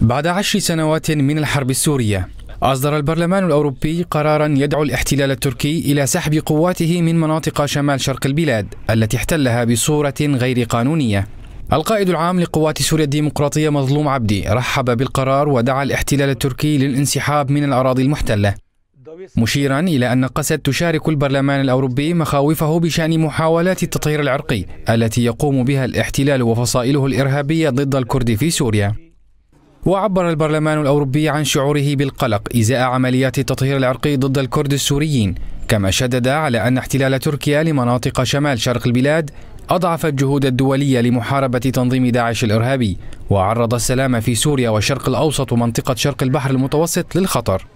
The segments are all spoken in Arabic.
بعد عشر سنوات من الحرب السورية أصدر البرلمان الأوروبي قرارا يدعو الاحتلال التركي إلى سحب قواته من مناطق شمال شرق البلاد التي احتلها بصورة غير قانونية القائد العام لقوات سوريا الديمقراطية مظلوم عبدي رحب بالقرار ودعا الاحتلال التركي للانسحاب من الأراضي المحتلة مشيرا إلى أن قسد تشارك البرلمان الأوروبي مخاوفه بشأن محاولات التطهير العرقي التي يقوم بها الاحتلال وفصائله الإرهابية ضد الكرد في سوريا وعبر البرلمان الأوروبي عن شعوره بالقلق إزاء عمليات التطهير العرقي ضد الكرد السوريين كما شدد على أن احتلال تركيا لمناطق شمال شرق البلاد أضعف الجهود الدولية لمحاربة تنظيم داعش الإرهابي وعرض السلام في سوريا والشرق الأوسط ومنطقة شرق البحر المتوسط للخطر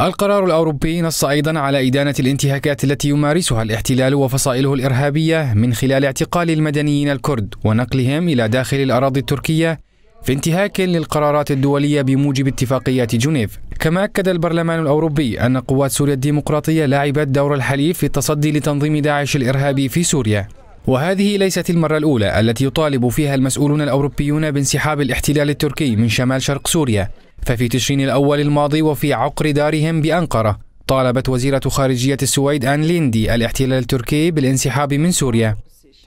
القرار الأوروبي نص أيضا على إدانة الانتهاكات التي يمارسها الاحتلال وفصائله الإرهابية من خلال اعتقال المدنيين الكرد ونقلهم إلى داخل الأراضي التركية في انتهاك للقرارات الدولية بموجب اتفاقيات جنيف كما أكد البرلمان الأوروبي أن قوات سوريا الديمقراطية لعبت دور الحليف في التصدي لتنظيم داعش الإرهابي في سوريا وهذه ليست المرة الأولى التي يطالب فيها المسؤولون الأوروبيون بانسحاب الاحتلال التركي من شمال شرق سوريا ففي تشرين الأول الماضي وفي عقر دارهم بأنقرة طالبت وزيرة خارجية السويد أن ليندي الاحتلال التركي بالانسحاب من سوريا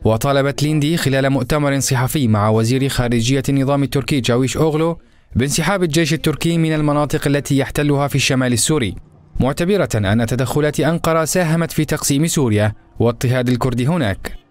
وطالبت ليندي خلال مؤتمر صحفي مع وزير خارجية النظام التركي جاويش أوغلو بانسحاب الجيش التركي من المناطق التي يحتلها في الشمال السوري معتبرة أن تدخلات أنقرة ساهمت في تقسيم سوريا واضطهاد الكرد هناك